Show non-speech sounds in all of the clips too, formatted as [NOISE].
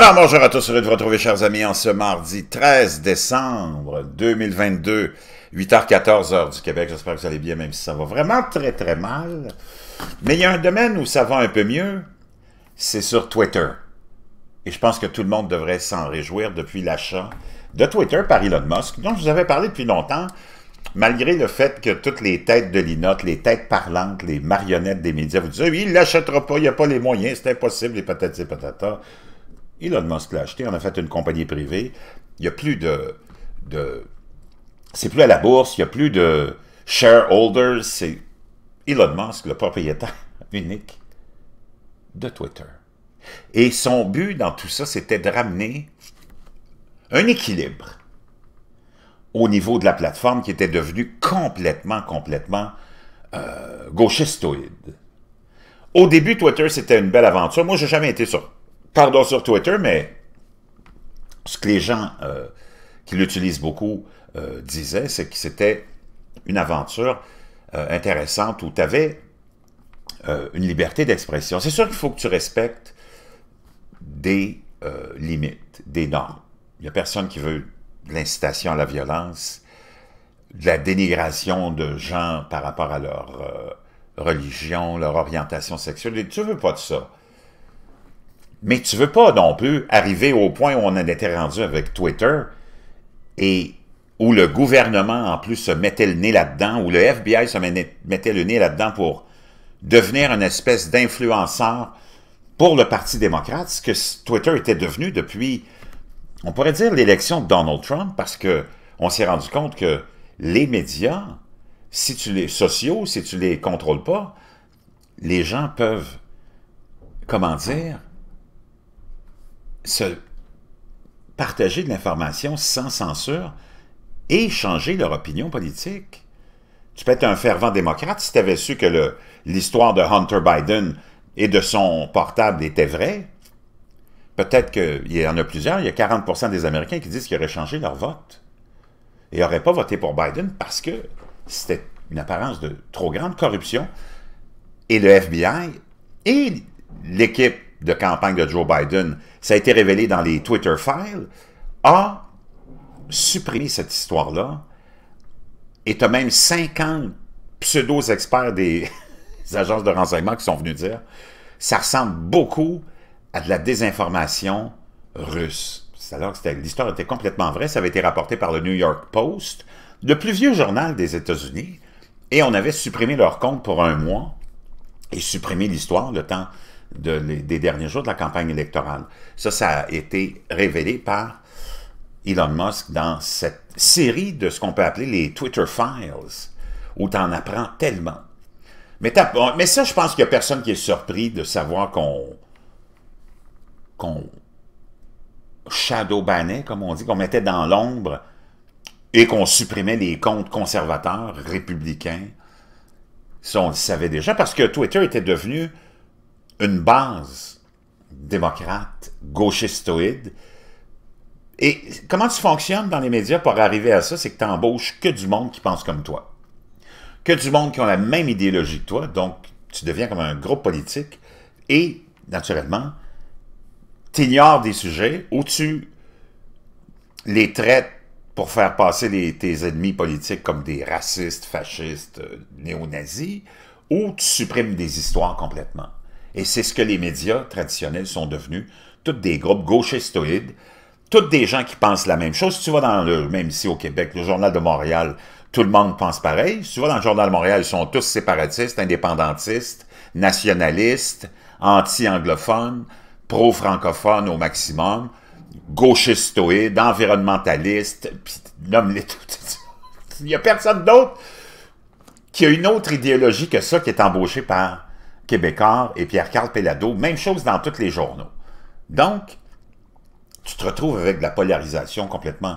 Alors bonjour à tous, heureux de vous retrouver chers amis en ce mardi 13 décembre 2022, 8h14 h du Québec. J'espère que vous allez bien même si ça va vraiment très très mal. Mais il y a un domaine où ça va un peu mieux, c'est sur Twitter. Et je pense que tout le monde devrait s'en réjouir depuis l'achat de Twitter par Elon Musk, dont je vous avais parlé depuis longtemps, malgré le fait que toutes les têtes de l'inote, les têtes parlantes, les marionnettes des médias vous disent « Oui, il l'achètera pas, il n'y a pas les moyens, c'est impossible, les patates et patata ». Elon Musk l'a acheté, on a fait une compagnie privée. Il n'y a plus de... c'est plus à la bourse, il n'y a plus de shareholders, c'est Elon Musk, le propriétaire [LAUGHS] unique de Twitter. Et son but dans tout ça, c'était de ramener un équilibre au niveau de la plateforme qui était devenue complètement, complètement euh, gauchistoïde. Au début, Twitter, c'était une belle aventure. Moi, je n'ai jamais été sur pardon sur Twitter, mais ce que les gens euh, qui l'utilisent beaucoup euh, disaient, c'est que c'était une aventure euh, intéressante où tu avais une liberté d'expression. C'est sûr qu'il faut que tu respectes des limites, des normes. Il n'y a personne qui veut de l'incitation à la violence, de la dénigration de gens par rapport à leur religion, leur orientation sexuelle. Et tu veux pas de ça. Mais tu veux pas non plus arriver au point où on en était rendu avec Twitter et où le gouvernement en plus se mettait le nez là-dedans, où le FBI se mettait le nez là-dedans pour devenir une espèce d'influenceur pour le Parti démocrate, ce que Twitter était devenu depuis, on pourrait dire, l'élection de Donald Trump, parce que on s'est rendu compte que les médias, si tu les sociaux, si tu les contrôles pas, les gens peuvent, comment dire, se partager de l'information sans censure et changer leur opinion politique. Tu peux être un fervent démocrate si tu avais su que l'histoire de Hunter Biden et de son portable était vraie. Peut-être qu'il y en a plusieurs, il y a 40 des Américains qui disent qu'ils auraient changé leur vote et n'auraient pas voté pour Biden parce que c'était une apparence de trop grande corruption. Et le FBI et l'équipe de campagne de Joe Biden, ça a été révélé dans les Twitter files, a supprimé cette histoire-là et tu as même 50 pseudo-experts des, [LAUGHS] agences de renseignement qui sont venus dire ça ressemble beaucoup à de la désinformation russe. C'est alors que l'histoire était complètement vraie, ça avait été rapporté par le New York Post, le plus vieux journal des États-Unis, et on avait supprimé leur compte pour un mois et supprimé l'histoire le temps des derniers jours de la campagne électorale. Ça, ça a été révélé par Elon Musk dans cette série de ce qu'on peut appeler les Twitter Files, où tu en apprends tellement. Mais, ça, je pense qu'il n'y a personne qui est surpris de savoir qu'on qu'on shadowbannait, comme on dit, qu'on mettait dans l'ombre et qu'on supprimait les comptes conservateurs, républicains. Ça, on le savait déjà, parce que Twitter était devenu une base démocrate, gauchistoïde. Et comment tu fonctionnes dans les médias pour arriver à ça, c'est que tu embauches que du monde qui pense comme toi. Que du monde qui a la même idéologie que toi, donc tu deviens comme un groupe politique et, naturellement, tu ignores des sujets ou tu les traites pour faire passer les, tes ennemis politiques comme des racistes, fascistes, euh, néo-nazis, ou tu supprimes des histoires complètement. Et c'est ce que les médias traditionnels sont devenus, toutes des groupes gauchistoïdes, toutes des gens qui pensent la même chose. Si tu vas dans le, même ici au Québec, le Journal de Montréal, tout le monde pense pareil. Si tu vas dans le Journal de Montréal, ils sont tous séparatistes, indépendantistes, nationalistes, anti-anglophones, pro-francophones au maximum, gauchistoïdes, environnementalistes, puis nomme-les tout. Il n'y a personne d'autre qui a une autre idéologie que ça qui est embauchée par Québécois et Pierre-Carl Pellado. Même chose dans tous les journaux. Donc, tu te retrouves avec de la polarisation complètement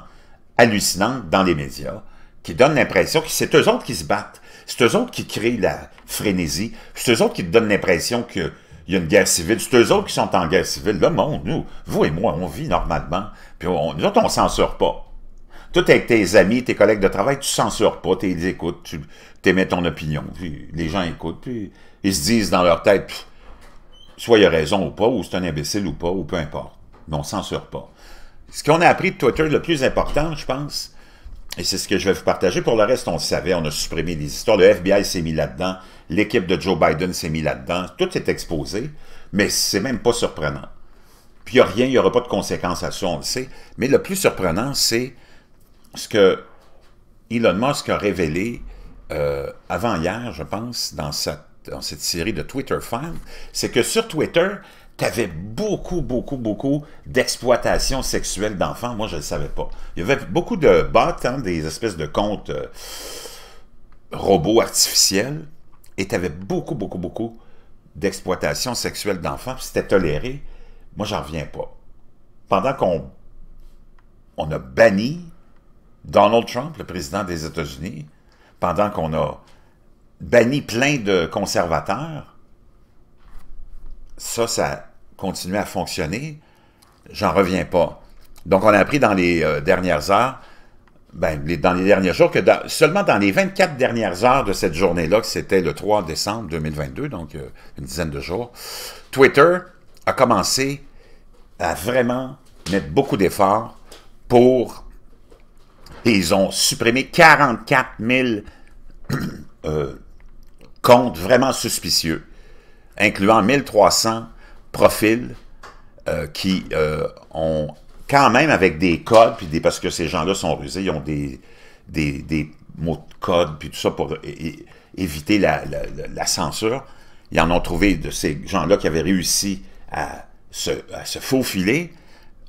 hallucinante dans les médias qui donne l'impression que c'est eux autres qui se battent. C'est eux autres qui créent la frénésie. C'est eux autres qui te donnent l'impression qu'il y a une guerre civile. C'est eux autres qui sont en guerre civile. Le monde, nous, vous et moi, on vit normalement. Puis on, nous autres, on censure pas. Tout avec tes amis, tes collègues de travail, tu censures pas, tu écoutes, tu émets ton opinion, les gens écoutent, puis ils se disent dans leur tête, soit il a raison ou pas, ou c'est un imbécile ou pas, ou peu importe. Mais on ne censure pas. Ce qu'on a appris de Twitter, le plus important, je pense, et c'est ce que je vais vous partager, pour le reste, on le savait, on a supprimé les histoires, le FBI s'est mis là-dedans, l'équipe de Joe Biden s'est mis là-dedans, tout est exposé, mais c'est même pas surprenant. Puis il n'y a rien, il n'y aura pas de conséquences à ça, on le sait. Mais le plus surprenant, c'est ce que Elon Musk a révélé euh, avant hier, je pense, dans sa dans cette série de Twitter fans, c'est que sur Twitter, tu avais beaucoup, beaucoup, beaucoup d'exploitation sexuelle d'enfants. Moi, je ne le savais pas. Il y avait beaucoup de bots, hein, des espèces de comptes euh, robots artificiels, et tu avais beaucoup, beaucoup, beaucoup d'exploitation sexuelle d'enfants, c'était toléré. Moi, j'en reviens pas. Pendant qu'on on a banni Donald Trump, le président des États-Unis, pendant qu'on a banni plein de conservateurs, ça, ça continue à fonctionner. J'en reviens pas. Donc, on a appris dans les euh, dernières heures, ben, dans les derniers jours, que seulement dans les 24 dernières heures de cette journée-là, que c'était le 3 décembre 2022, donc euh, une dizaine de jours, Twitter a commencé à vraiment mettre beaucoup d'efforts pour... ils ont supprimé 44 000 [CLEARS THROAT] compte vraiment suspicieux, incluant 1300 profils euh, qui euh, ont quand même avec des codes, puis des, parce que ces gens-là sont rusés, ils ont des, des, mots de code, puis tout ça pour éviter la, la, la, censure. Ils en ont trouvé de ces gens-là qui avaient réussi à se, faufiler,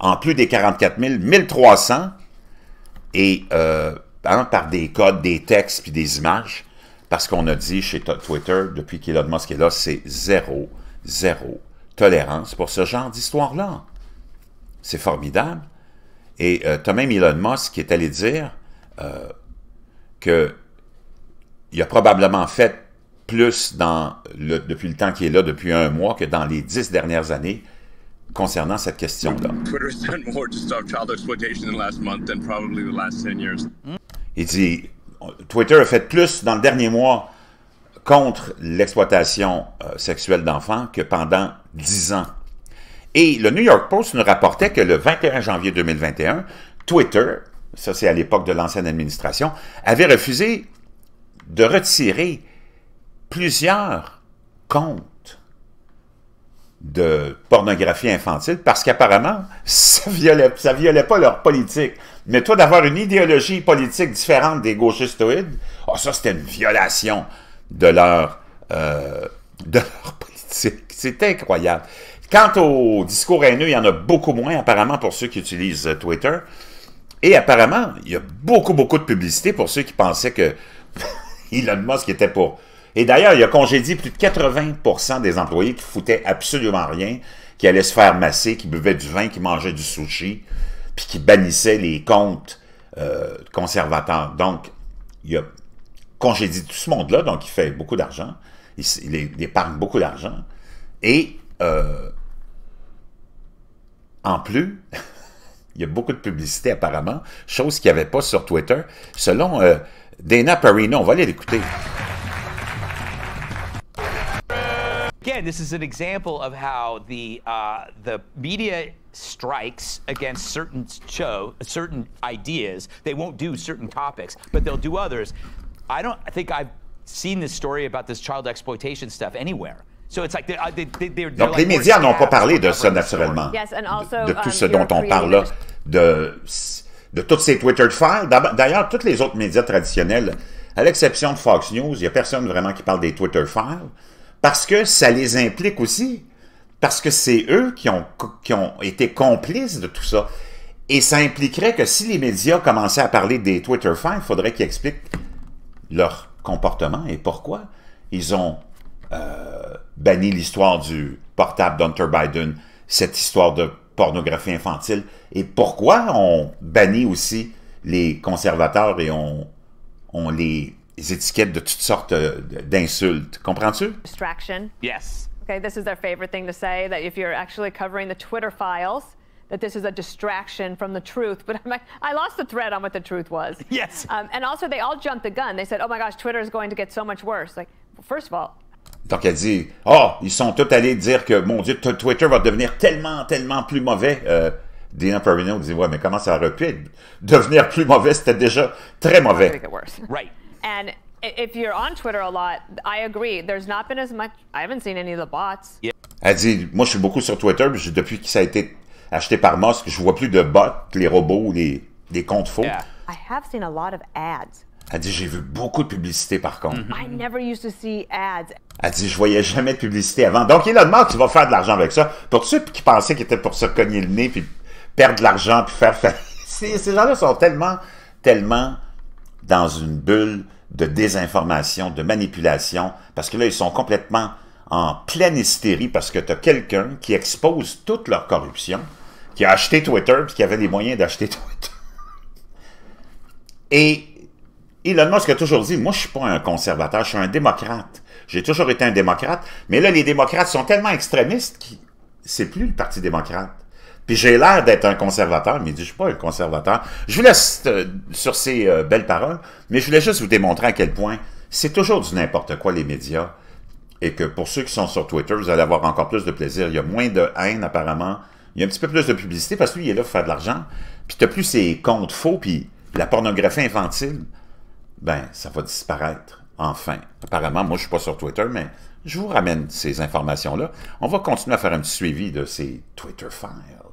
en plus des 44 000, 1300, et euh, hein, par des codes, des textes, puis des images. Parce qu'on a dit chez Twitter, depuis qu'Elon Musk est là, c'est zéro, zéro tolérance pour ce genre d'histoire-là. C'est formidable. Et euh, tu as même Elon Musk qui est allé dire euh, qu'il a probablement fait plus dans le, depuis le temps qu'il est là, depuis un mois, que dans les dix dernières années concernant cette question-là. Il dit, Twitter a fait plus dans le dernier mois contre l'exploitation euh, sexuelle d'enfants que pendant 10 ans. Et le New York Post nous rapportait que le 21 janvier 2021, Twitter, ça c'est à l'époque de l'ancienne administration, avait refusé de retirer plusieurs comptes de pornographie infantile parce qu'apparemment, [LAUGHS] ça ne ça violait pas leur politique. Mais toi, d'avoir une idéologie politique différente des gauchistoïdes, oh, ah, ça, c'était une violation de leur, euh, de leur [LAUGHS] politique. C'est incroyable. Quant au discours haineux, il y en a beaucoup moins, apparemment, pour ceux qui utilisent euh, Twitter. Et apparemment, il y a beaucoup, beaucoup de publicité pour ceux qui pensaient que [LAUGHS] Elon Musk était pour. Et d'ailleurs, il a congédié plus de 80 des employés qui foutaient absolument rien, qui allaient se faire masser, qui buvaient du vin, qui mangeaient du sushi puis qui bannissait les comptes euh, conservateurs. Donc, il a congédié tout ce monde-là, donc il fait beaucoup d'argent, il, épargne beaucoup d'argent, et euh, en plus, [LAUGHS] il y a beaucoup de publicité apparemment, chose qu'il n'y avait pas sur Twitter, selon euh, Dana Perino, on va aller l'écouter. Again, this is an example of how the uh, the media strikes against certain show, certain ideas. They won't do certain topics, but they'll do others. I don't I think I've seen this story about this child exploitation stuff anywhere. So it's like they're, they're, they're Donc les médias n'ont pas parlé de ça naturellement. Yes, and also, de, de, tout um, ce dont on parle là, de, de toutes ces Twitter files. D'ailleurs, tous les autres médias traditionnels, à l'exception de Fox News, il n'y a personne vraiment qui parle des Twitter files. Parce que ça les implique aussi. Parce que c'est eux qui ont, qui ont été complices de tout ça. Et ça impliquerait que si les médias commençaient à parler des Twitter fans, il faudrait qu'ils expliquent leur comportement et pourquoi ils ont euh, banni l'histoire du portable d'Hunter Biden, cette histoire de pornographie infantile, et pourquoi on bannit aussi les conservateurs et on, on les des étiquettes de toutes sortes euh, d'insultes. Comprends-tu? Distraction. Yes. Okay, this is their favorite thing to say that if you're actually covering the Twitter files, that this is a distraction from the truth. [LAUGHS] But like, i lost the thread on what the truth was. [LAUGHS] Yes. Um, and also, they all jumped the gun. They said, oh my gosh, Twitter is going to get so much worse. Like, first of all, Donc elle dit, oh, ils sont tous allés dire que, mon Dieu, Twitter va devenir tellement, tellement plus mauvais. Euh, Dina Perino dit, ouais, mais comment ça aurait pu être, devenir plus mauvais? C'était déjà très mauvais. Right. And Twitter a bots. Elle dit, moi, je suis beaucoup sur Twitter, puis depuis que ça a été acheté par Musk, je vois plus de bots, les robots les, comptes faux. I have seen a lot of ads. Elle dit, j'ai vu beaucoup de publicité par contre. Mm-hmm. I never used to see ads. Elle dit, je voyais jamais de publicité avant. Donc, il a demandé tu vas faire de l'argent avec ça. Pour ceux qui pensaient qu'il était pour se cogner le nez, puis perdre de l'argent, puis faire... [LAUGHS] ces gens-là sont tellement, tellement dans une bulle de désinformation, de manipulation, parce que là, ils sont complètement en pleine hystérie parce que tu as quelqu'un qui expose toute leur corruption, qui a acheté Twitter puis qui avait les moyens d'acheter [LAUGHS] Twitter. Et Elon Musk a toujours dit, moi, je suis pas un conservateur, je suis un démocrate. J'ai toujours été un démocrate, mais là, les démocrates sont tellement extrémistes que c'est plus le Parti démocrate. Puis j'ai l'air d'être un conservateur, mais il je suis pas un conservateur. Je vous laisse euh, sur ces euh, belles paroles, mais je voulais juste vous démontrer à quel point c'est toujours du n'importe quoi les médias. Et que pour ceux qui sont sur Twitter, vous allez avoir encore plus de plaisir. Il y a moins de haine apparemment. Il y a un petit peu plus de publicité parce que lui, il est là pour faire de l'argent. Puis t'as plus ces comptes faux, puis la pornographie infantile, ben, ça va disparaître. Enfin. Apparemment, moi, je suis pas sur Twitter, mais je vous ramène ces informations-là. On va continuer à faire un petit suivi de ces Twitter files.